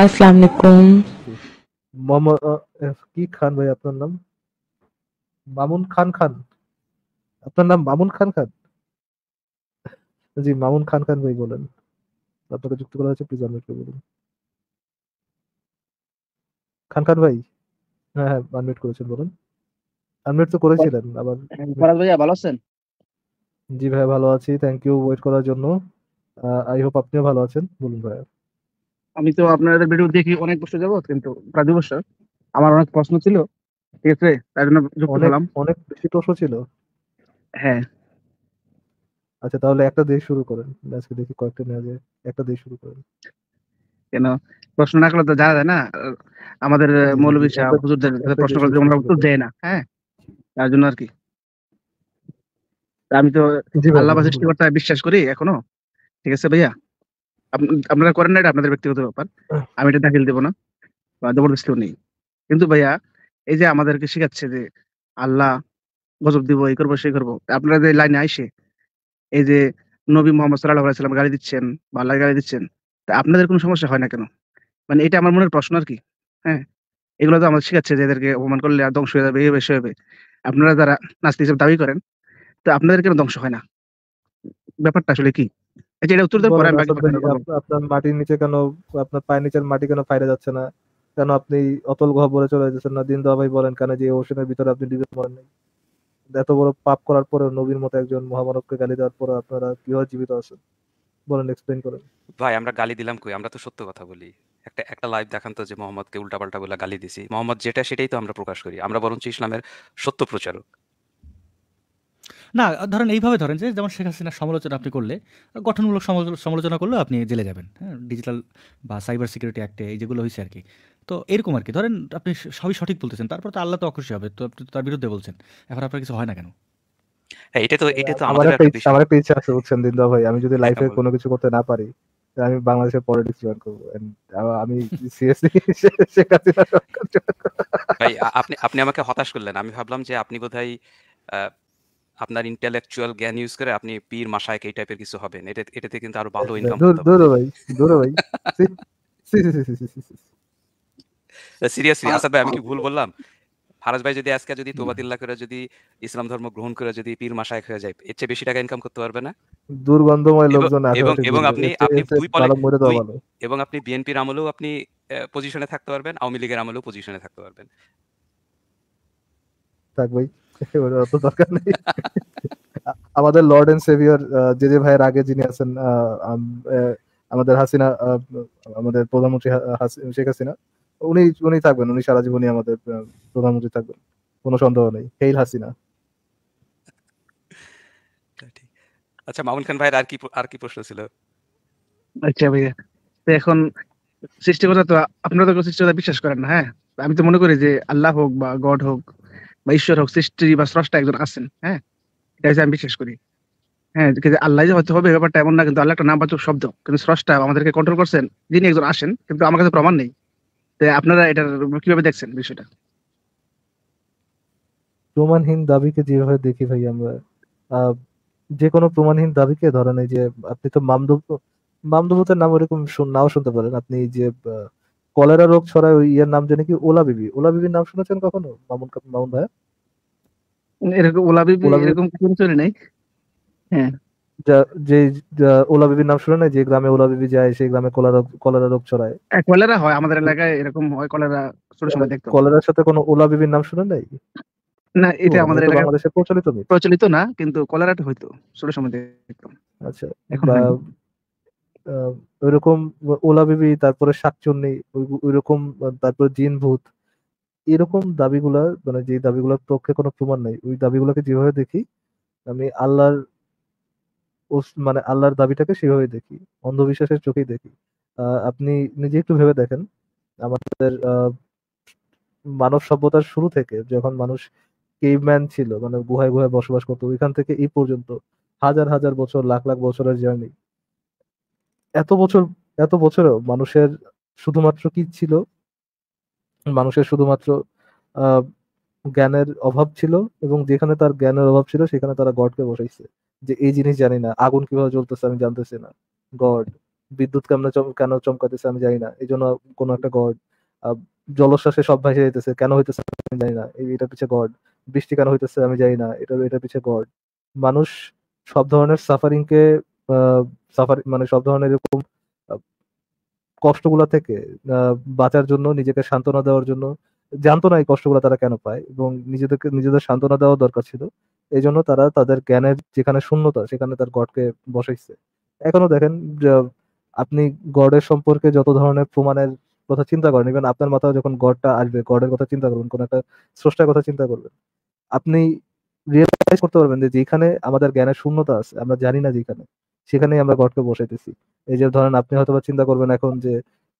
আসসালামু আলাইকুম মামা কি খান ভাই আপনার নাম মামুন খান খান আপনার নাম মামুন খান খান জি মামুন খান খান ভাই বলেন আপনাকে যুক্ত করা হয়েছে প্লিজ আনমিউট করে বলুন খান খান ভাই হ্যাঁ হ্যাঁ আনমিউট করেছেন বলুন আনমিউট তো করেছিলেন আবার ফরাজ ভাইয়া ভালো আছেন জি ভাই ভালো আছি থ্যাংক ইউ ওয়েট করার জন্য আই হোপ আপনিও ভালো আছেন বলুন ভাইয়া আমি তো আপনাদের ভিডিও দেখি অনেক বছর যাবো কিন্তু প্রায় বসা আমার অনেক প্রশ্ন ছিল ঠিক আছে তার জন্য যুক্ত হলাম অনেক বেশি প্রশ্ন ছিল হ্যাঁ আচ্ছা তাহলে একটা দিয়ে শুরু করেন আজকে দেখি কয়েকটা নেওয়া যায় একটা দিয়ে শুরু করেন কেন প্রশ্ন না করলে তো জানা যায় না আমাদের হ্যাঁ, হ্যাঁ, মৌলবী সাহেব হুজুরদের প্রশ্ন করলে আমরা উত্তর দেয় না হ্যাঁ তার জন্য আর কি আমি তো আল্লাহ সৃষ্টিকর্তায় বিশ্বাস করি এখনো ঠিক আছে ভাইয়া আপনারা করেন না এটা আপনাদের ব্যক্তিগত ব্যাপার হ্যাঁ। আমি এটা দাখিল দেবো না বা জবরদস্তিও নেই কিন্তু ভাইয়া এই যে আমাদেরকে শিখাচ্ছে যে আল্লাহ গজব দিব এই করবো সেই করবো আপনারা যে লাইনে আইসে এই যে নবী মোহাম্মদ সাল্লাহ আলাইসাল্লাম গালি দিচ্ছেন বা আল্লাহ গাড়ি দিচ্ছেন তা আপনাদের কোনো সমস্যা হয় না কেন মানে এটা আমার মনের প্রশ্ন আর কি হ্যাঁ এগুলো তো আমাদের শিখাচ্ছে যে এদেরকে অপমান করলে আর ধ্বংস হয়ে যাবে এই বেশি হবে আপনারা যারা নাস্তি হিসেবে দাবি করেন তো আপনাদের কেন ধ্বংস হয় না ব্যাপারটা আসলে কি উত্তর দেন আপনার মাটির নিচে কেন আপনার পায়ের নিচের মাটি কেন ফাইরে যাচ্ছে না কেন আপনি অতল চলে যাচ্ছেন না দিন বলেন কেন যে ওশনের ভিতরে আপনি ডিবে মরেন নাই এত বড় পাপ করার পরে নবীর মতো একজন মহামানবকে গালি দেওয়ার পরে আপনারা কিভাবে জীবিত আছেন বলেন এক্সপ্লেন করেন ভাই আমরা গালি দিলাম কই আমরা তো সত্য কথা বলি একটা একটা লাইভ দেখান তো যে মোহাম্মদকে উল্টাপাল্টা বলে গালি দিছি মোহাম্মদ যেটা সেটাই তো আমরা প্রকাশ করি আমরা বরঞ্চ ইসলামের সত্য প্রচারক না ধরেন এইভাবে ধরেন যে যেমন শেখ হাসিনার সমালোচনা আপনি করলে গঠনমূলক সমালোচনা করলেও আপনি জেলে যাবেন হ্যাঁ ডিজিটাল বা সাইবার সিকিউরিটি অ্যাক্টে এই যেগুলো হয়েছে আর কি তো এরকম আর কি ধরেন আপনি সবই সঠিক বলতেছেন তারপর তো আল্লাহ তো অখুশি হবে তো আপনি তার বিরুদ্ধে বলছেন এখন আপনার কিছু হয় না কেন হ্যাঁ এটা তো এটা তো আমাদের আমার পেজ আছে বুঝছেন ভাই আমি যদি হ্যাঁ, লাইফে কোনো কিছু করতে না পারি আমি বাংলাদেশের পলিটিক্স জয়েন করবো আমি সিএসসি শেখ হাসিনা ভাই আপনি আপনি আমাকে হতাশ করলেন আমি ভাবলাম যে আপনি বোধহয় আপনার ইন্টেলেকচুয়াল জ্ঞান ইউজ করে আপনি পীর মাসায়ক এই টাইপের কিছু হবেন এটা এটাতে কিন্তু আরো ভালো ইনকাম দূর ভাই দূর ভাই সিরিয়াসলি আসাদ ভাই আমি কি ভুল বললাম ফারাজ ভাই যদি আজকে যদি তোবাতিল্লা করে যদি ইসলাম ধর্ম গ্রহণ করে যদি পীর মাসায় হয়ে যায় এর চেয়ে বেশি টাকা ইনকাম করতে পারবে না দুর্গন্ধময় লোকজন এবং এবং আপনি আপনি দুই এবং আপনি বিএনপির আমলেও আপনি পজিশনে থাকতে পারবেন আওয়ামী লীগের আমলেও পজিশনে থাকতে পারবেন থাক ভাই দরকার নেই আমাদের লর্ড এন্ড সেভিয়ার যে যে ভাইয়ের আগে যিনি আছেন আমাদের হাসিনা আমাদের প্রধানমন্ত্রী শেখ হাসিনা উনি উনি থাকবেন উনি সারা জীবনই আমাদের প্রধানমন্ত্রী থাকবেন কোনো সন্দেহ নেই হেইল হাসিনা আচ্ছা, আচ্ছা মামুন খান ভাইয়ের আর কি আর কি প্রশ্ন ছিল আচ্ছা ভাইয়া এখন সৃষ্টিকতা তো আপনারা তো কথা বিশ্বাস করেন না হ্যাঁ আমি তো মনে করি যে আল্লাহ হোক বা গড হোক বা ঈশ্বর হোক সৃষ্টি বা স্রষ্টা একজন আছেন হ্যাঁ এটা আমি বিশ্বাস করি হ্যাঁ আল্লাহ যে হয়তো হবে ব্যাপারটা এমন না কিন্তু আল্লাহ একটা নামবাচক শব্দ কিন্তু স্রষ্টা আমাদেরকে কন্ট্রোল করছেন যিনি একজন আসেন কিন্তু আমার কাছে প্রমাণ নেই তো আপনারা এটার কিভাবে দেখছেন বিষয়টা প্রমাণহীন দাবিকে যেভাবে দেখি ভাই আমরা যে কোনো প্রমাণহীন দাবিকে ধরেন এই যে আপনি তো মামদুব মামদুবতের নাম ওরকম নাও শুনতে পারেন আপনি যে কলেরা রোগ ছড়ায় ওই ইয়ের নাম জানি কি ওলা বিবি ওলা বিবির নাম শুনেছেন কখনো মামুন মামুন ভাই এরকম ওলা বিবি এরকম কোন চলে নাই হ্যাঁ যে ওলা বিবির নাম শুনে নাই যে গ্রামে ওলা বিবি যায় সেই গ্রামে কলেরা কলেরা রোগ ছড়ায় কলেরা হয় আমাদের এলাকায় এরকম হয় কলেরা ছোট সময় দেখতো কলেরার সাথে কোনো ওলা বিবির নাম শুনে নাই না এটা আমাদের এলাকায় বাংলাদেশে প্রচলিত নেই প্রচলিত না কিন্তু কলেরাটা হয়তো ছোট সময় দেখতো আচ্ছা এখন ওইরকম ওলা বিবি তারপরে শাকচুন্নি ওইরকম তারপরে জিন ভূত এরকম দাবিগুলা মানে যে দাবিগুলোর পক্ষে কোনো প্রমাণ নাই ওই দাবিগুলোকে যেভাবে দেখি আমি আল্লাহর মানে আল্লাহর দাবিটাকে সেভাবে দেখি অন্ধবিশ্বাসের চোখেই দেখি আপনি নিজে একটু ভেবে দেখেন আমাদের মানব সভ্যতার শুরু থেকে যখন মানুষ কেভম্যান ছিল মানে গুহায় গুহায় বসবাস করতো ওইখান থেকে এই পর্যন্ত হাজার হাজার বছর লাখ লাখ বছরের জার্নি এত বছর এত বছরও মানুষের শুধুমাত্র কি ছিল মানুষের শুধুমাত্র জ্ঞানের অভাব ছিল এবং যেখানে তার জ্ঞানের অভাব ছিল সেখানে তারা গডকে বসাইছে যে এই জিনিস জানি না আগুন কিভাবে জ্বলতেছে আমি জানতেছি না গড বিদ্যুৎ কেমন কেন চমকাতেছে আমি জানি না এই জন্য কোনো একটা গড জলশ্বাসে সব ভাসে যাইতেছে কেন হইতেছে আমি জানি না এটা পিছে গড বৃষ্টি কেন হইতেছে আমি জানি না এটা এটা পিছে গড মানুষ সব ধরনের সাফারিংকে সাফারি মানে সব ধরনের এরকম কষ্টগুলো থেকে বাঁচার জন্য নিজেকে সান্ত্বনা দেওয়ার জন্য জানতো না এই কষ্টগুলো তারা কেন পায় এবং নিজেদেরকে নিজেদের সান্ত্বনা দেওয়া দরকার ছিল এই জন্য তারা তাদের জ্ঞানের যেখানে শূন্যতা সেখানে তার গডকে বসাইছে এখনো দেখেন আপনি গডের সম্পর্কে যত ধরনের প্রমাণের কথা চিন্তা করেন ইভেন আপনার মাথায় যখন গডটা আসবে গডের কথা চিন্তা করবেন কোন একটা স্রষ্টার কথা চিন্তা করবেন আপনি রিয়েলাইজ করতে পারবেন যে যেখানে আমাদের জ্ঞানের শূন্যতা আছে আমরা জানি না যেখানে সেখানেই আমরা গডকে বসাইতেছি এই যে ধরেন আপনি হয়তো চিন্তা করবেন এখন যে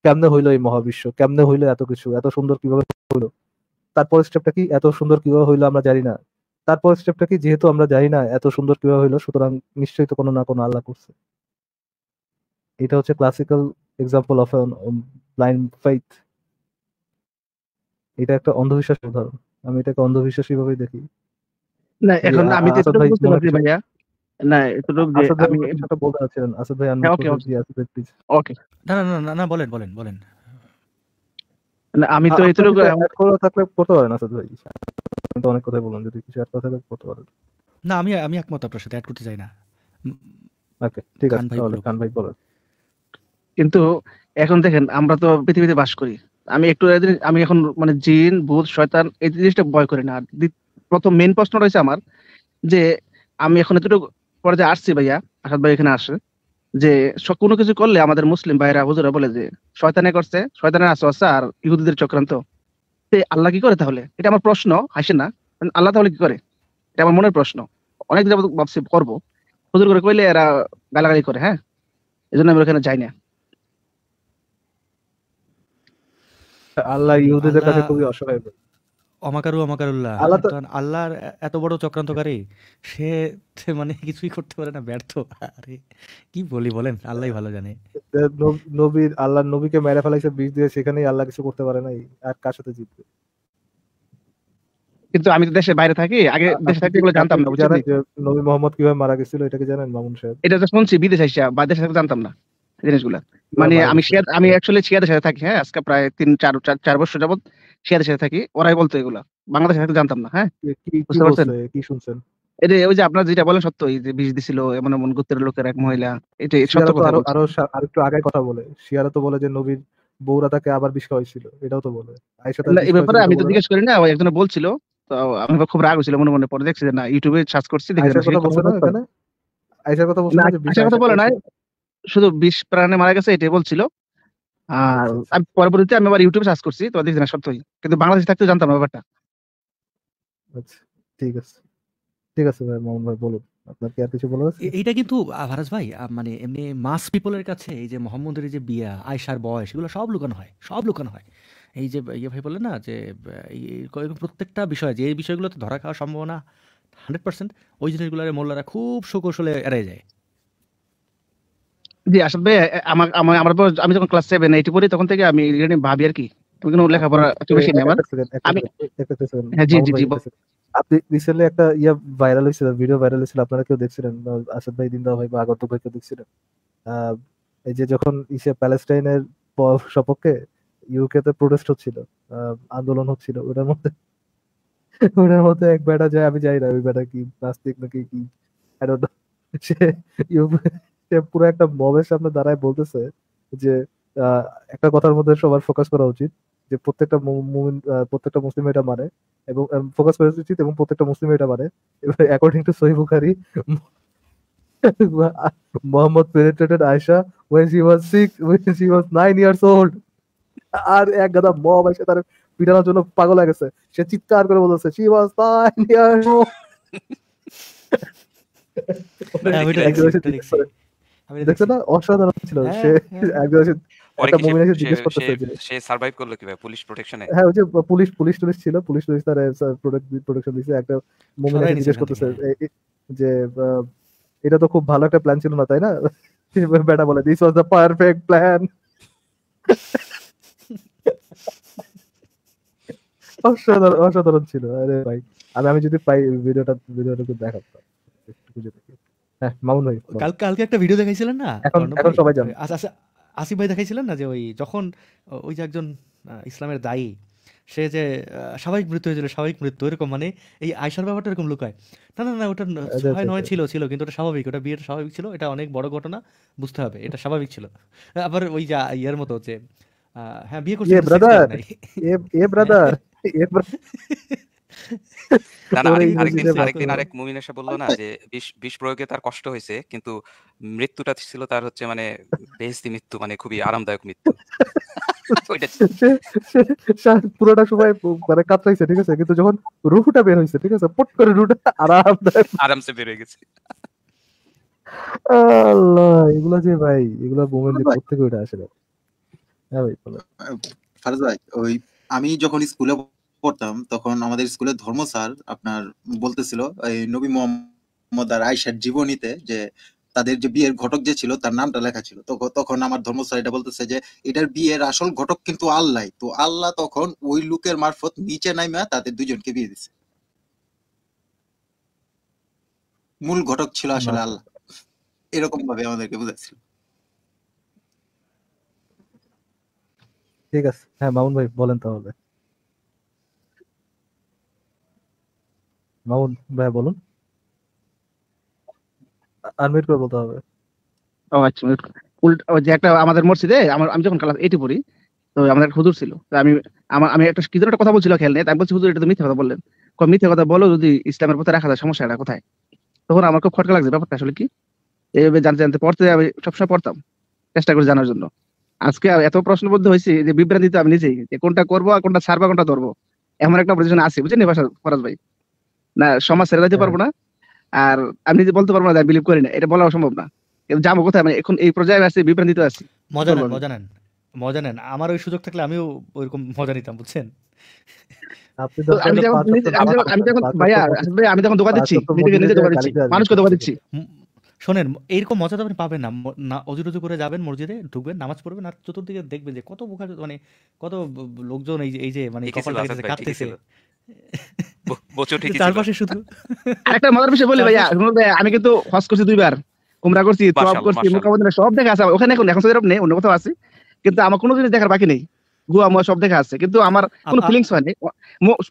কেমনে হইলো এই মহাবিশ্ব কেমনে হইলো এত কিছু এত সুন্দর কিভাবে হইলো তারপরের স্টেপটা কি এত সুন্দর কিভাবে হইলো আমরা জানি না তারপরের স্টেপটা কি যেহেতু আমরা জানি না এত সুন্দর কিভাবে হইলো সুতরাং নিশ্চয়ই তো কোনো না কোনো আল্লাহ করছে এটা হচ্ছে classical example of blind faith এটা একটা অন্ধবিশ্বাস উদাহরণ আমি এটাকে অন্ধবিশ্বাস ভাবেই দেখি না এখন আমি তো বুঝতে পারছি ভাইয়া না বলতে হ্যাঁ, বলেন বলেন না আমি তো কথা থাকলে করতে পারেন ভাই অনেক কথা বললাম যদি আমি একমত আপনার সাথে চাই না ভাই বলেন কিন্তু এখন দেখেন আমরা তো পৃথিবীতে বাস করি আমি একটু আমি এখন মানে জিন ভূত শয়তান এই জিনিসটা ভয় করি না প্রথম মেন প্রশ্ন রয়েছে আমার যে আমি এখন এতটুকু পরে যে আসছি ভাইয়া আসাদ ভাই এখানে আসে যে কোনো কিছু করলে আমাদের মুসলিম ভাইরা হুজুরা বলে যে শয়তানে করছে শয়তানের আসো আছে আর ইহুদিদের চক্রান্ত আল্লাহ কি করে তাহলে এটা আমার প্রশ্ন হাসে না আল্লাহ তাহলে কি করে এটা আমার মনের প্রশ্ন অনেক যাবত ভাবছি করবো হুজুর করে কইলে এরা গালাগালি করে হ্যাঁ এই জন্য আমি ওখানে যাই না আল্লাহ ইহুদিদের কাছে খুবই অসহায় অমাকারু অমাকারুল্লাহ কারণ আল্লাহর এত বড় চক্রান্তকারী সে মানে কিছুই করতে পারে না ব্যর্থ আরে কি বলি বলেন আল্লাহই ভালো জানে নবীর আল্লাহ নবীকে মেরে ফেলাইছে বিষ দিয়ে সেখানেই আল্লাহ কিছু করতে পারে নাই আর কার সাথে জিতবে কিন্তু আমি তো দেশের বাইরে থাকি আগে দেশে থাকতে এগুলো জানতাম না বুঝছেন নবী মোহাম্মদ কিভাবে মারা গেছিল এটা কি জানেন মামুন সাহেব এটা তো শুনছি বিদেশে আইসা বা দেশে থাকতে জানতাম না জিনিসগুলা মানে আমি আমি অ্যাকচুয়ালি শিয়াদের সাথে থাকি হ্যাঁ আজকে প্রায় তিন চার চার বছর যাবত সে সাথে থাকি ওরাই বলতো এগুলা বাংলাদেশে থাকতে জানতাম না হ্যাঁ বুঝতে পারছেন কি শুনছেন এটা ওই যে আপনার যেটা বলেন সত্য যে বিষ দিছিল এমন এমন গোত্রের লোকের এক মহিলা এটা সত্য কথা আরো আরো একটু আগে কথা বলে শিয়ারা তো বলে যে নবীর তাকে আবার বিষ খাওয়াইছিল এটাও তো বলে এই ব্যাপারে আমি তো জিজ্ঞেস করি না একজন বলছিল তো আমি খুব রাগ হয়েছিল মনে মনে পরে দেখছি যে না ইউটিউবে সার্চ করছি দেখি আয়েশার কথা না কথা বলে নাই শুধু বিষ প্রাণে মারা গেছে এটাই বলছিল আর আমি পরবর্তীতে আমি আবার ইউটিউবে সার্চ করছি তোমাদের জানা সত্যই কিন্তু বাংলাদেশ থাকতে জানতাম না ব্যাপারটা আচ্ছা, ঠিক আছে ঠিক আছে ভাই মোহন ভাই বলুন আপনার কি আর কিছু বলার আছে এইটা কিন্তু ফারাজ ভাই মানে এমনি মাস পিপলের কাছে এই যে মোহাম্মদের যে বিয়া আয়সার বয়স এগুলো সব লুকানো হয় সব লুকানো হয় এই যে ইয়ে ভাই বলে না যে প্রত্যেকটা বিষয় যে এই বিষয়গুলোতে ধরা খাওয়ার সম্ভাবনা হান্ড্রেড পার্সেন্ট ওই জিনিসগুলো মোল্লারা খুব সুকৌশলে এড়াই যায় জি ভাই আমার আমার আমার আমি যখন ক্লাস সেভেন পড়ি তখন থেকে আমি ভাবি আর কি তুমি কোনো লেখাপড়া একটু বেশি নেই আমার আমি হ্যাঁ, জি জি জি আপনি রিসেন্টলি একটা ইয়া ভাইরাল হয়েছিল ভিডিও ভাইরাল হয়েছিল আপনারা কেউ দেখছিলেন আসাদ ভাই ভাই বা আগত ভাই কেউ দেখছিলেন এই যে যখন ইসে প্যালেস্টাইনের সপক্ষে ইউকে তে প্রোটেস্ট হচ্ছিল আন্দোলন হচ্ছিল ওটার মধ্যে ওটার মধ্যে এক বেটা যায় আমি যাই না ওই বেটা কি প্লাস্টিক নাকি কি আই ডোন্ট নো সে সে পুরো একটা মবের সামনে দাঁড়ায় বলতেছে যে একটা কথার মধ্যে সবার ফোকাস করা উচিত যে প্রত্যেকটা মুমিন প্রত্যেকটা মুসলিম এটা মানে এবং ফোকাস করা উচিত এবং প্রত্যেকটা মুসলিম এটা মানে এবার অ্যাকর্ডিং টু সহি বুখারি মোহাম্মদ পেনেট্রেটেড আয়সা আর এক গাদা মব এসে তার পিটানোর জন্য পাগল হয়ে গেছে সে চিৎকার করে বলতেছে এটা তো খুব ভালো একটা প্ল্যান ছিল না তাই না বেটা বলে this was the perfect plan অসাধারণ অসাধারণ ছিল আরে ভাই আমি আমি যদি পাই ভিডিওটা ভিডিওটা দেখাতাম একটু খুঁজে দেখি হ্যাঁ, কালকে একটা ভিডিও দেখাইছিলেন না এখন এখন সবাই জানে আচ্ছা, আচ্ছা, আসিফ ভাই দেখাইছিলেন না যে ওই যখন ওই যে একজন ইসলামের দায়ী সে যে স্বাভাবিক মৃত্যু হয়েছিল স্বাভাবিক মৃত্যু এরকম মানে এই আয়সার ব্যাপারটা এরকম লুকায় না না না ওটা ছয় আচ্ছা, নয় ছিল ছিল কিন্তু ওটা স্বাভাবিক ওটা বিয়েটা স্বাভাবিক ছিল এটা অনেক বড় ঘটনা বুঝতে হবে এটা স্বাভাবিক ছিল আবার ওই যে ইয়ার মতো যে হ্যাঁ বিয়ে করছে ব্রাদার এ ব্রাদার আচ্ছা। তার কষ্ট হয়েছে কিন্তু মৃত্যুটা ছিল তার হচ্ছে মানে বেহেস্তি মৃত্যু মানে খুবই আরামদায়ক মৃত্যু পুরোটা সময় মানে কাতরাইছে ঠিক আছে কিন্তু যখন রুহুটা বের হয়েছে ঠিক আছে পট করে আরামদায়ক আরামসে বের হয়ে গেছে আল্লাহ এগুলা যে ভাই এগুলো মোমেন্টে প্রত্যেকে হ্যাঁ ভাই ভাই ওই আমি যখন স্কুলে পড়তাম তখন আমাদের স্কুলে ধর্ম স্যার আপনার বলতেছিল এই নবী মোহাম্মদ আর আয়সার জীবনীতে যে তাদের যে বিয়ের ঘটক যে ছিল তার নামটা লেখা ছিল তখন আমার ধর্ম স্যার এটা বলতেছে যে এটার বিয়ের আসল ঘটক কিন্তু আল্লাহ তো আল্লাহ তখন ওই লোকের মারফত নিচে নাইমা তাদের দুজনকে বিয়ে দিছে মূল ঘটক ছিল আসলে আল্লাহ এরকম ভাবে আমাদেরকে বুঝাচ্ছিল ঠিক আছে হ্যাঁ মামুন ভাই বলেন তাহলে মাহমুদ ভাই বলুন আনমিউট করে বলতে হবে ও আচ্ছা মিউট যে একটা আমাদের মসজিদে আমার আমি যখন ক্লাস এইটে পড়ি তো আমাদের একটা হুজুর ছিল আমি আমার আমি একটা কি একটা কথা বলছিল খেয়াল নেই আমি বলছি হুজুর এটা তো মিথ্যা কথা বললেন কম মিথ্যে কথা বলো যদি ইসলামের পথে রাখা যায় সমস্যা এটা কোথায় তখন আমার খুব খটকা লাগছে ব্যাপারটা আসলে কি এইভাবে জানতে জানতে পড়তে আমি সবসময় পড়তাম চেষ্টা করে জানার জন্য আজকে এত প্রশ্নবদ্ধ হয়েছে যে বিভ্রান্তিতে আমি নিজেই যে কোনটা করবো আর কোনটা ছাড়বো কোনটা ধরবো এমন একটা পজিশন আছে বুঝলেন ভাষা ফরাজ ভাই না সমাজ ছেড়ে দিতে হ্যাঁ। পারবো না আর আমি নিজে বলতে পারবো না বিলিভ করি না এটা বলা অসম্ভব না কিন্তু যাবো কোথায় মানে এখন এই পর্যায়ে আসছি বিভ্রান্তিতে আছি মজা নেন মজা নেন মজা নেন আমার ওই সুযোগ থাকলে আমিও ওইরকম মজা নিতাম বুঝছেন আমি আচ্ছা, ভাইয়া আমি শোনেন এইরকম মজা তো আপনি পাবেন না না অজুরজু করে যাবেন মসজিদে ঢুকবেন নামাজ পড়বেন আর চতুর্দিকে দেখবেন যে কত মানে কত লোকজন এই যে এই যে মানে সব দেখা আছে ওখানে এখন নেই অন্য আছে কিন্তু আমার দেখার বাকি নেই সব দেখা আছে কিন্তু আমার কোনো ফিলিংস হয়নি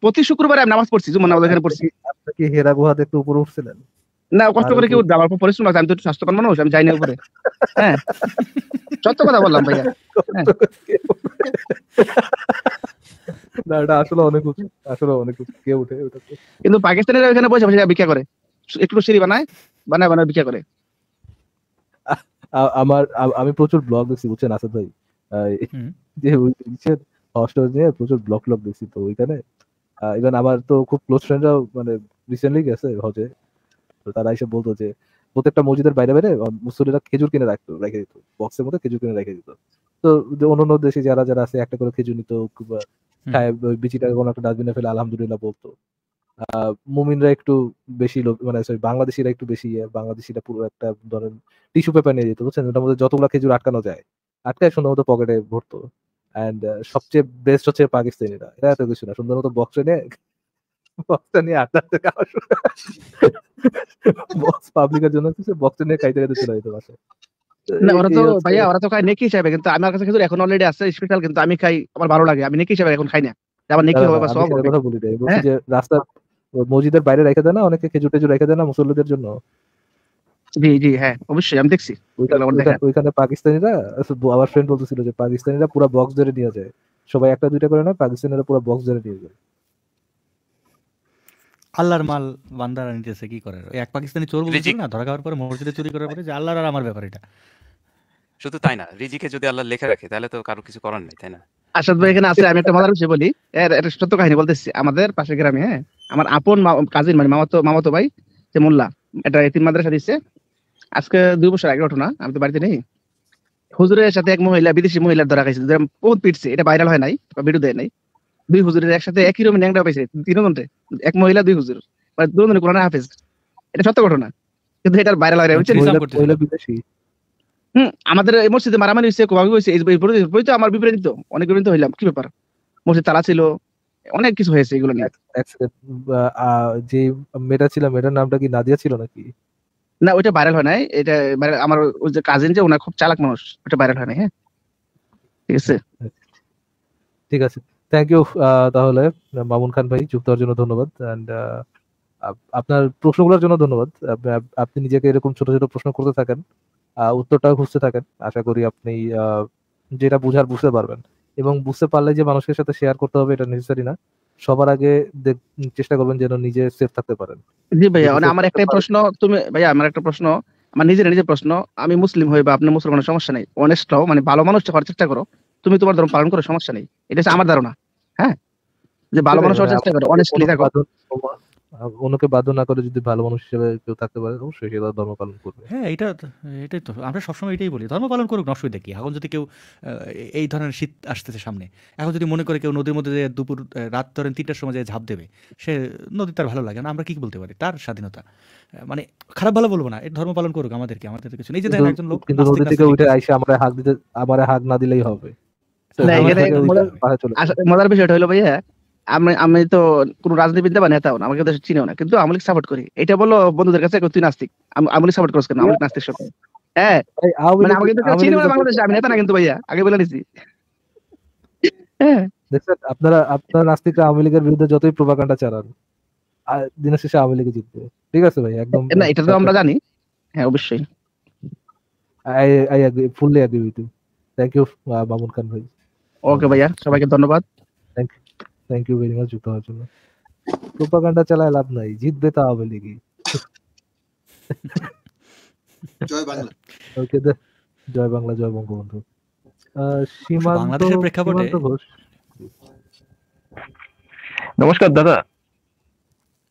প্রতি শুক্রবারে আমি নামাজ পড়ছি পড়ছি হেরা গুহাতে একটু উঠছিলেন না কষ্ট করে কেউ আমার পরিশ্রম আছে আমি তো স্বাস্থ্যকর মানুষ আমি যাই না উপরে হ্যাঁ সত্য কথা বললাম ভাইয়া হ্যাঁ। না এটা আসলে অনেক আসলে অনেক কে উঠে কিন্তু বসে বসে করে একটু সিঁড়ি বানায় বানায় বানায় করে আমার আমি প্রচুর ব্লগ দেখছি বুঝছেন আসাদ ভাই যে হস্টেল নিয়ে প্রচুর ব্লগ ব্লগ দেখছি তো ওইখানে ইভেন আমার তো খুব ক্লোজ ফ্রেন্ডরা মানে রিসেন্টলি গেছে হজে তারা এসে বলতো যে প্রত্যেকটা মসজিদের বাইরে বাইরে মুসল্লিরা খেজুর কিনে রাখতো রেখে দিত বক্সের মধ্যে খেজুর কিনে রেখে দিত তো অন্য দেশে যারা যারা আছে একটা করে খেজুর নিত বিচিটা কোনো একটা ডাস্টবিনে ফেলে আলহামদুলিল্লাহ বলতো মুমিনরা একটু বেশি মানে সরি বাংলাদেশিরা একটু বেশি বাংলাদেশিরা পুরো একটা ধরেন টিস্যু পেপার নিয়ে যেত বুঝছেন ওটার মধ্যে যতগুলো খেজুর আটকানো যায় আটকায় সুন্দর মতো পকেটে ভরতো অ্যান্ড সবচেয়ে বেস্ট হচ্ছে পাকিস্তানিরা এরা এত কিছু না সুন্দর মতো বক্স এনে বক্সটা নিয়ে আড্ডা থেকে বক্স পাবলিকের জন্য কিছু বক্সটা নিয়ে খাইতে খাইতে চলে যেতে পারে না ওরা তো ভাইয়া ওরা তো খায় নেকি হিসাবে কিন্তু আমার কাছে এখন অলরেডি আছে স্পেশাল কিন্তু আমি খাই আমার ভালো লাগে আমি নেকি হিসাবে এখন খাই না আমার নেকি হবে বা সব কথা বলি হ্যাঁ? যে রাস্তা মসজিদের বাইরে রেখে দেয় না অনেকে খেজুর টেজুর রেখে দেয় না মুসল্লিদের জন্য জি জি হ্যাঁ অবশ্যই আমি দেখছি ওইখানে পাকিস্তানিরা আমার ফ্রেন্ড বলতেছিল যে পাকিস্তানিরা পুরো বক্স ধরে নিয়ে যায় সবাই একটা দুইটা করে না পাকিস্তানিরা পুরো বক্স ধরে নিয়ে যায় আল্লাহর মাল বান্দারা নিতেছে কি করে এক পাকিস্তানি চোর বলছিল না ধরা খাওয়ার পরে মসজিদে চুরি করার পরে যে আল্লাহর আর আমার ব্যাপার এটা শুধু তাই না রিজিকে যদি আল্লাহ লেখা রাখে তাহলে তো কারো কিছু করার নাই তাই না আসাদ ভাই এখানে আছে আমি একটা মজার বিষয় বলি এটা সত্য কাহিনী বলতেছি আমাদের পাশের গ্রামে হ্যাঁ আমার আপন কাজিন মানে মামাতো মামাতো ভাই যে মোল্লা এটা এতিম মাদ্রাসা দিচ্ছে আজকে দুই বছর আগে ঘটনা আমি তো বাড়িতে নেই হুজুরের সাথে এক মহিলা বিদেশি মহিলার ধরা খাইছিল বহুত পিটছে এটা ভাইরাল হয় নাই বা ভিডিও দেয় নাই দুই হুজুরের একসাথে একই রকম ন্যাংটা পাইছে তিনজনতে এক মহিলা দুই হুজুর মানে দুজনের কোরআন হাফেজ এটা সত্য ঘটনা কিন্তু এটা ভাইরাল হয়ে বুঝছেন হুম আমাদের এই মসজিদে মারামারি হয়েছে কোবাগি হয়েছে এই তো আমার বিপরীত তো অনেক বিপরীত হইলাম কি ব্যাপার মসজিদ তালা ছিল অনেক কিছু হয়েছে এগুলো নিয়ে যে মেয়েটা ছিল মেয়েটার নামটা কি নাদিয়া ছিল নাকি না ওইটা ভাইরাল হয় নাই এটা আমার ওই যে কাজিন যে ওনার খুব চালাক মানুষ ওটা ভাইরাল হয় নাই হ্যাঁ ঠিক আছে আচ্ছা। ঠিক আছে থ্যাংক ইউ uh, তাহলে মামুন খান ভাই যুক্ত হওয়ার জন্য ধন্যবাদ অ্যান্ড uh, আপনার প্রশ্নগুলোর জন্য ধন্যবাদ আপনি নিজেকে এরকম ছোট ছোট প্রশ্ন করতে থাকেন উত্তরটাও খুঁজতে থাকেন আশা করি আপনি যেটা বুঝার বুঝতে পারবেন এবং বুঝতে পারলে যে মানুষের সাথে শেয়ার করতে হবে এটা নেসেসারি না সবার আগে চেষ্টা করবেন যেন নিজে সেফ থাকতে পারেন জি ভাইয়া মানে আমার একটা প্রশ্ন তুমি ভাইয়া আমার একটা প্রশ্ন আমার নিজের নিজের প্রশ্ন আমি মুসলিম হই বা আপনি মুসলমানের সমস্যা নেই অনেস্ট হও মানে ভালো মানুষ হওয়ার চেষ্টা করো তুমি তোমার ধর্ম পালন করো সমস্যা নেই এটা হচ্ছে আমার ধারণা হ্যাঁ যে ভালো মানুষ হওয়ার চেষ্টা করো অনেস্টলি দেখো অন্যকে বাধ্য না করে যদি ভালো মানুষ হিসেবে কেউ থাকতে পারে অবশ্যই সে ধর্ম পালন করবে হ্যাঁ এটা এটাই তো আমরা সবসময় এটাই বলি ধর্ম পালন করুক এখন যদি কেউ এই ধরনের শীত আসতেছে সামনে এখন যদি মনে করে কেউ নদীর মধ্যে যে দুপুর রাত ধরেন তিনটার সময় যে ঝাঁপ দেবে সে নদী তার ভালো লাগে না আমরা কি বলতে পারি তার স্বাধীনতা মানে খারাপ ভালো বলবো না এই ধর্ম পালন করুক আমাদেরকে আমাদের কিছু নেই যে একজন লোক কিন্তু নদী থেকে উঠে আমরা হাক দিতে আমরা না দিলেই হবে মজার আচ্ছা, ভাইয়া আমি আমি তো রাজনীতিবিদ বা নেতাও না আমাকে চিনেও না কিন্তু সাপোর্ট করি এটা বলো বন্ধুদের কাছে তুই নাস্তিক সাপোর্ট নাস্তিক হ্যাঁ মানে আমাকে তো না মানে আমি নেতা না কিন্তু ভাইয়া আগে বলে নিছি দেখছেন আপনারা আপনারা নাস্তিকরা বিরুদ্ধে যতই প্রোপাগান্ডা চালান দিনের শেষে জিতবে ঠিক আছে ভাই একদম না এটা তো আমরা জানি হ্যাঁ অবশ্যই I I fully agree with you thank you Babul Khan ভাই ওকে ভাইয়া সবাইকে ধন্যবাদ thank you thank you very much যুক্ত হওয়ার জন্য প্রোপাগান্ডা চালায় লাভ নাই জিতবে তো আওয়ামী লীগই জয় বাংলা ওকে জয় বাংলা জয় বঙ্গবন্ধু সীমান্ত বাংলাদেশের প্রেক্ষাপটে নমস্কার দাদা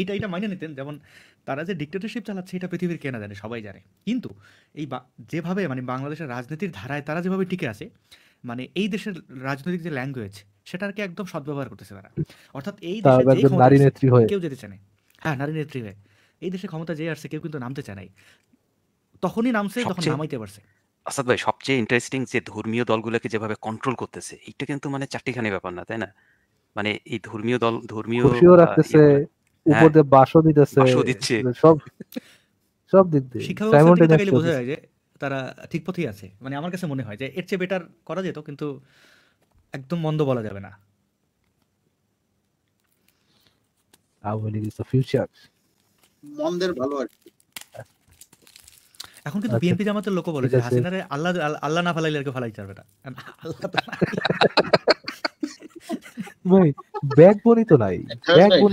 এইটা এটা মাইনে নিতেন যেমন তারা যে ডিক্টেটরশিপ চালাচ্ছে এটা পৃথিবীর কেনা জানে সবাই জানে কিন্তু এই যেভাবে মানে বাংলাদেশের রাজনীতির ধারায় তারা যেভাবে টিকে আছে মানে এই দেশের রাজনৈতিক যে ল্যাঙ্গুয়েজ সেটার কি একদম সদ্ব্যবহার করতেছে তারা অর্থাৎ এই দেশে নারী নেত্রী হয়ে কেউ যেতে চায় না হ্যাঁ নারী নেত্রী হয়ে এই দেশে ক্ষমতা যে আসছে কেউ কিন্তু নামতে চায় নাই তখনই নামছে তখন নামাইতে পারছে আসাদ ভাই সবচেয়ে ইন্টারেস্টিং যে ধর্মীয় দলগুলোকে যেভাবে কন্ট্রোল করতেছে এটা কিন্তু মানে চারটিখানি ব্যাপার না তাই না মানে এই ধর্মীয় দল ধর্মীয় রাখতেছে হ্যাঁ। দিতেছে দিচ্ছে সব সব দিক দিয়ে বোঝা যায় যে তারা ঠিক পথেই আছে মানে আমার কাছে মনে হয় যে এর চেয়ে বেটার করা যেত কিন্তু একদম মন্দ বলা যাবে না দ্য ফিউচার মন্দের ভালো আর এখন কিন্তু আচ্ছা। বিএনপি জামাতের লোকও বলে যে হাসিনারে আল্লাহ আল্লাহ না ফালাইলে আর কেউ ফালাইতে পারবে না আল্লাহ ভাই ব্যাকবোনই তো নাই ব্যাকবোন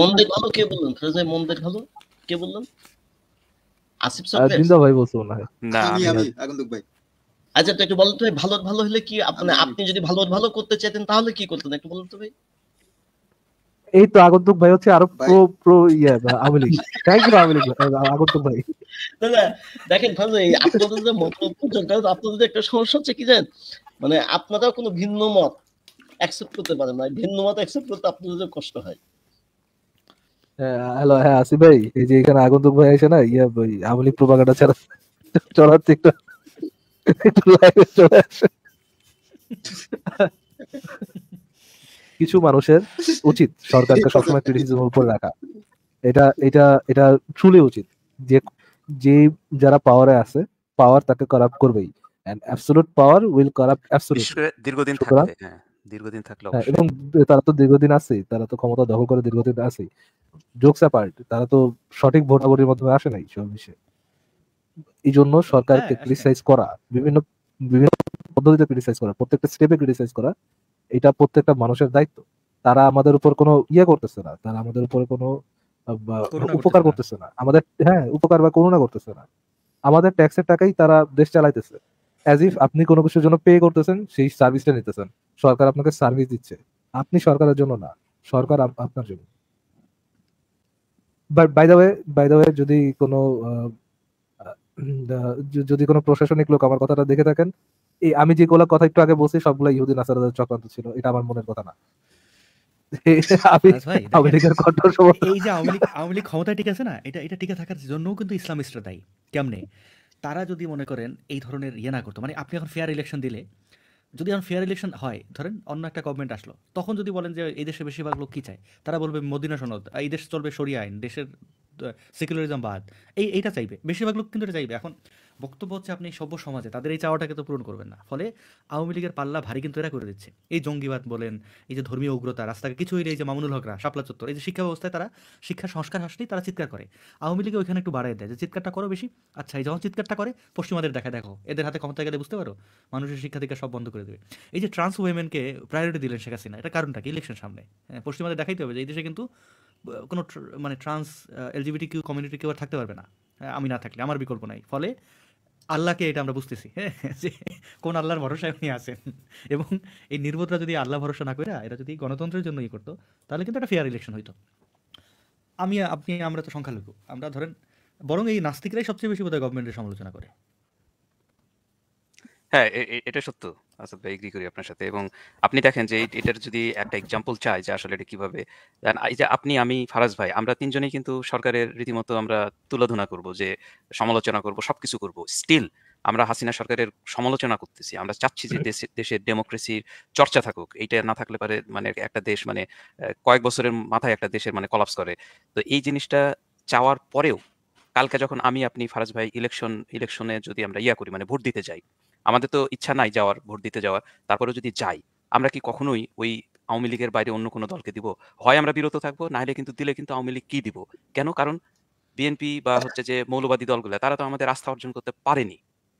মন্দে ভালো কে মন্দে ভালো কে আসিফ জিন্দা ভাই বলছো না না আমি আমি আগন্তুক ভাই আচ্ছা তো একটু ভাই ভালো ভালো হলে কি আপনি আপনি যদি ভালো ভালো করতে চাইতেন তাহলে কি করতেন একটু ভাই এই তো আগন্তুক ভাই হচ্ছে আরো প্রো প্রো ইয়া তাই কি আগন্তুক ভাই দেখেন ভাই আপনাদের যে মত আপনাদের একটা সমস্যা হচ্ছে কি জানেন মানে আপনারাও কোনো ভিন্ন মত অ্যাকসেপ্ট করতে পারেন না ভিন্ন মত অ্যাকসেপ্ট করতে কষ্ট হয় হ্যালো হ্যাঁ, হ্যাঁ আসি ভাই এই যে এখানে আগন্তুক ভাই এসে না ইয়া ভাই আমলি ছাড়া একটু লাইভে চলে আসে কিছু মানুষের উচিত সরকারকে সবসময় ক্রিটিসিজম উপর রাখা এটা এটা এটা ট্রুলি উচিত যে যে যারা পাওয়ারে আছে পাওয়ার তাকে করাপ করবেই and absolute power will corrupt absolute দীর্ঘদিন থাকবে হ্যাঁ দীর্ঘদিন থাকলে হ্যাঁ, এবং তারা তো দীর্ঘদিন আছে তারা তো ক্ষমতা দখল করে দীর্ঘদিন আছে জোকস অ্যাপার্ট তারা তো সঠিক ভোটাভুটির মাধ্যমে আসে নাই সব বিষয়ে এই জন্য সরকারকে ক্রিটিসাইজ হ্যাঁ, করা বিভিন্ন বিভিন্ন পদ্ধতিতে ক্রিটিসাইজ করা প্রত্যেকটা স্টেপে ক্রিটিসাইজ করা এটা প্রত্যেকটা মানুষের দায়িত্ব তারা আমাদের উপর কোনো ইয়ে করতেছে না তারা আমাদের উপরে কোনো উপকার করতেছে না আমাদের হ্যাঁ উপকার বা করুণা করতেছে না আমাদের ট্যাক্সের টাকাই তারা দেশ চালাইতেছে অ্যাজ ইফ আপনি কোনো কিছুর জন্য পে করতেছেন সেই সার্ভিসটা নিতেছেন সরকার আপনাকে সার্ভিস দিচ্ছে আপনি সরকারের জন্য না সরকার আপনার জন্য যদি কোনো যদি কোনো প্রশাসনিক লোক আমার কথাটা দেখে থাকেন এই আমি যে যেগুলো কথা একটু আগে বলছি সবগুলো ইহুদি নাসারাদের চক্রান্ত ছিল এটা আমার মনের কথা না এই যে আওয়ামী লীগ ক্ষমতা ঠিক আছে না এটা এটা টিকে থাকার জন্যও কিন্তু ইসলামিস্টরা দায়ী কেমনে তারা যদি মনে করেন এই ধরনের ইয়ে না করতো মানে আপনি এখন ফেয়ার ইলেকশন দিলে যদি এখন ফেয়ার ইলেকশন হয় ধরেন অন্য একটা গভর্নমেন্ট আসলো তখন যদি বলেন যে এই দেশে বেশিরভাগ লোক কী চায় তারা বলবে মদিনা সনদ এই দেশ চলবে সরিয়ে আইন দেশের সেকুলারিজম বাদ এই এইটা চাইবে বেশিরভাগ লোক কিন্তু এটা চাইবে এখন বক্তব্য হচ্ছে আপনি সভ্য সমাজে তাদের এই চাওয়াটাকে তো পূরণ করবেন না ফলে আওয়ামী লীগের পাল্লা ভারী কিন্তু এরা করে দিচ্ছে এই জঙ্গিবাদ বলেন এই যে ধর্মীয় উগ্রতা রাস্তাকে কিছু হইলে এই যে মামুনুল হকরা শাপলা চত্বর এই যে শিক্ষা ব্যবস্থায় তারা শিক্ষা সংস্কার আসলেই তারা চিৎকার করে আওয়ামী লীগে ওইখানে একটু বাড়াই দেয় যে চিৎকারটা করো বেশি আচ্ছা এই যখন চিৎকারটা করে পশ্চিমাদের দেখা দেখো এদের হাতে ক্ষমতা গেলে বুঝতে পারো মানুষের শিক্ষা দীক্ষা সব বন্ধ করে দেবে এই যে ট্রান্স উইমেনকে প্রায়োরিটি দিলেন শেখ হাসিনা এটা কারণটা কি ইলেকশন সামনে হ্যাঁ পশ্চিমাদের দেখাইতে হবে যে এই দেশে কিন্তু কোনো মানে ট্রান্স এলজিবিটি কিউ কমিউনিটি কেউ থাকতে পারবে না হ্যাঁ, আমি না থাকলে আমার বিকল্প নাই ফলে আল্লাহকে এটা আমরা বুঝতেছি হ্যাঁ যে কোন আল্লাহর ভরসায় উনি আছেন এবং এই নির্বোধরা যদি আল্লাহ ভরসা না করে এরা যদি গণতন্ত্রের জন্য ইয়ে করতো তাহলে কিন্তু একটা ফেয়ার ইলেকশন হইতো আমি আপনি আমরা তো সংখ্যালঘু আমরা ধরেন বরং এই নাস্তিকরাই সবচেয়ে বেশি বোধহয় গভর্নমেন্টের সমালোচনা করে হ্যাঁ এটা সত্য আচ্ছা, করি আপনার সাথে এবং আপনি দেখেন যে এটার যদি একটা এক্সাম্পল চাই যে আসলে এটা কিভাবে এই যে আপনি আমি ফারাজ ভাই আমরা তিনজনেই কিন্তু সরকারের রীতিমতো আমরা তুলাধুনা করব যে সমালোচনা করব সবকিছু করব স্টিল আমরা হাসিনা সরকারের সমালোচনা করতেছি আমরা চাচ্ছি যে দেশের ডেমোক্রেসির চর্চা থাকুক এইটা না থাকলে পারে মানে একটা দেশ মানে কয়েক বছরের মাথায় একটা দেশের মানে কলাপস করে তো এই জিনিসটা চাওয়ার পরেও কালকে যখন আমি আপনি ফারাজ ভাই ইলেকশন ইলেকশনে যদি আমরা ইয়া করি মানে ভোট দিতে যাই আমাদের তো ইচ্ছা নাই যাওয়ার ভোট দিতে যাওয়ার তারপরে যদি যাই আমরা কি কখনোই ওই আওয়ামী লীগের বাইরে অন্য কোনো দলকে দিব হয় আমরা বিরত থাকবো নাহলে কিন্তু দিলে কিন্তু আওয়ামী লীগ কি দিব কেন কারণ বিএনপি বা হচ্ছে যে মৌলবাদী দলগুলো তারা তো আমাদের আস্থা অর্জন করতে পারেনি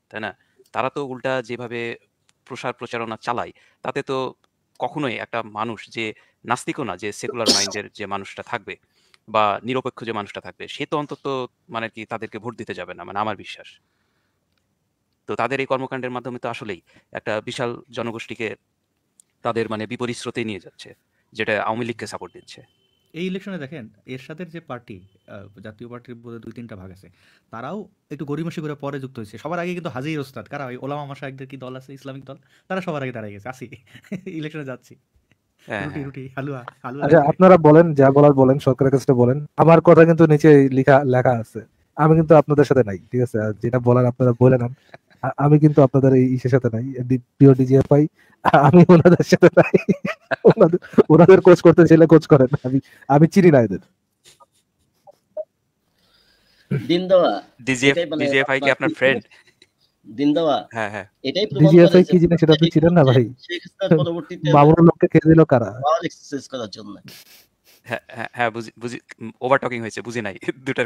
তাই না তারা তো উল্টা যেভাবে প্রসার প্রচারণা চালায় তাতে তো কখনোই একটা মানুষ যে নাস্তিকও না যে সেকুলার মাইন্ডের যে মানুষটা থাকবে বা নিরপেক্ষ যে মানুষটা থাকবে সে তো অন্তত মানে কি তাদেরকে ভোট দিতে যাবে না মানে আমার বিশ্বাস তো তাদের এই কর্মকাণ্ডের মাধ্যমে তো আসলেই একটা বিশাল জনগোষ্ঠীকে তাদের মানে বিপরীত স্রোতে নিয়ে যাচ্ছে যেটা আওয়ামী লীগকে সাপোর্ট দিচ্ছে এই ইলেকশনে দেখেন এরশাদের যে পার্টি জাতীয় পার্টির বোধহয় দুই তিনটা ভাগ আছে তারাও একটু গরিমসি করে পরে যুক্ত হয়েছে সবার আগে কিন্তু হাজির ওস্তাদ কারা ওই ওলামা মাসা একদের কি দল আছে ইসলামিক দল তারা সবার আগে দাঁড়িয়ে গেছে আসি ইলেকশনে যাচ্ছি হ্যাঁ, হ্যাঁ। আচ্ছা, আপনারা বলেন যা বলার বলেন সরকারের কাছে বলেন আমার কথা কিন্তু নিচে লেখা লেখা আছে আমি কিন্তু আপনাদের সাথে নাই ঠিক আছে যেটা বলার আপনারা বলে নেন আমি কিন্তু আপনাদের এই ইসের সাথে নাই প্রিয় ডিজিএফআই আমি ওনাদের সাথে নাই ওনাদের ওনাদের কোচ করতে ছেলে কোচ করেন আমি আমি চিনি না এদের মানে বাবুর হ্যাঁ, হ্যাঁ। লোককে খেয়ে দিল কারা হ্যাঁ, হ্যাঁ হ্যাঁ বুঝি হয়েছে বুঝি নাই দুটার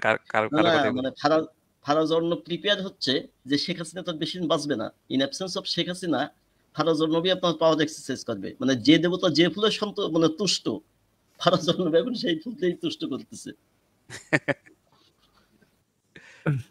অর্ণব প্রিপেয়ার হচ্ছে যে শেখ হাসিনা তো বেশি দিন বাঁচবে না in absence of Sheikh Hasina ফারাজর্ণবী আপনার পাওয়ার এক্সারসাইজ করবে মানে যে দেবতা যে ফুলে সন্ত মানে তুষ্ট ফারাজর্ণবী এখন সেই ফুলকেই তুষ্ট করতেছে